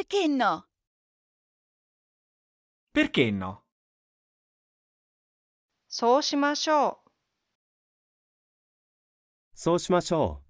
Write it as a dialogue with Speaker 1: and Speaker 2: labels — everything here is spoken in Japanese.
Speaker 1: Perché no?
Speaker 2: Perché no?
Speaker 1: そうしましょう。そうしましょう。